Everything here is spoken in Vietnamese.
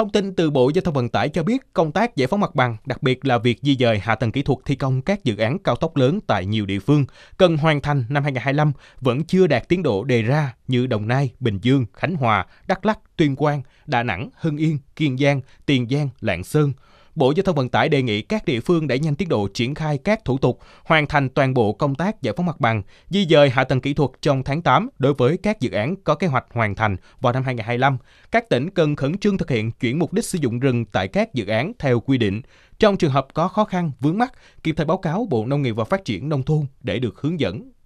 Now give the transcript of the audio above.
Thông tin từ Bộ Giao thông Vận tải cho biết công tác giải phóng mặt bằng, đặc biệt là việc di dời hạ tầng kỹ thuật thi công các dự án cao tốc lớn tại nhiều địa phương cần hoàn thành năm 2025 vẫn chưa đạt tiến độ đề ra như Đồng Nai, Bình Dương, Khánh Hòa, Đắk Lắk, Tuyên Quang, Đà Nẵng, Hưng Yên, Kiên Giang, Tiền Giang, Lạng Sơn. Bộ Giao thông Vận tải đề nghị các địa phương đẩy nhanh tiến độ triển khai các thủ tục, hoàn thành toàn bộ công tác giải phóng mặt bằng, di dời hạ tầng kỹ thuật trong tháng 8 đối với các dự án có kế hoạch hoàn thành vào năm 2025. Các tỉnh cần khẩn trương thực hiện chuyển mục đích sử dụng rừng tại các dự án theo quy định. Trong trường hợp có khó khăn, vướng mắt, kịp thời báo cáo Bộ Nông nghiệp và Phát triển Nông thôn để được hướng dẫn